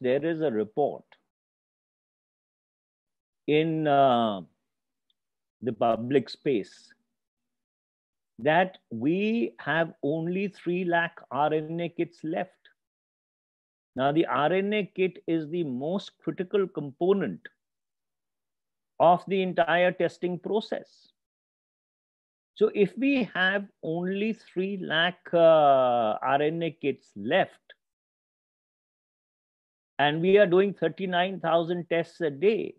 there is a report in uh, the public space that we have only 3 lakh RNA kits left. Now, the RNA kit is the most critical component of the entire testing process. So, if we have only 3 lakh uh, RNA kits left, and we are doing 39,000 tests a day.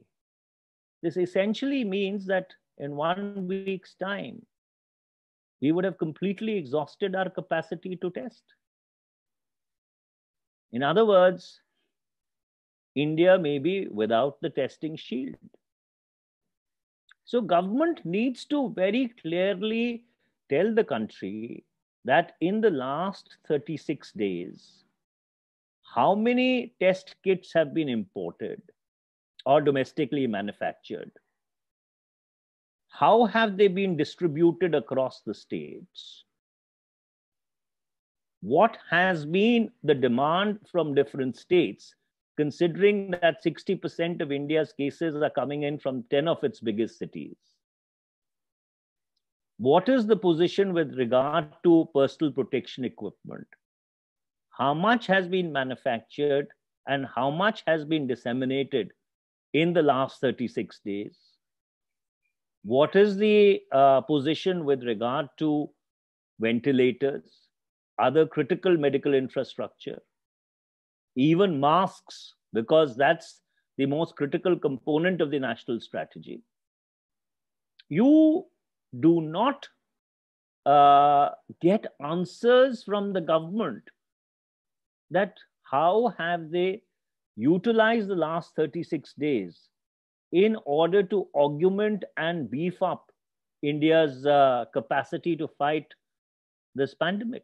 This essentially means that in one week's time, we would have completely exhausted our capacity to test. In other words, India may be without the testing shield. So government needs to very clearly tell the country that in the last 36 days, how many test kits have been imported or domestically manufactured? How have they been distributed across the states? What has been the demand from different states, considering that 60% of India's cases are coming in from 10 of its biggest cities? What is the position with regard to personal protection equipment? how much has been manufactured and how much has been disseminated in the last 36 days? What is the uh, position with regard to ventilators, other critical medical infrastructure, even masks, because that's the most critical component of the national strategy. You do not uh, get answers from the government that how have they utilized the last 36 days in order to augment and beef up India's uh, capacity to fight this pandemic.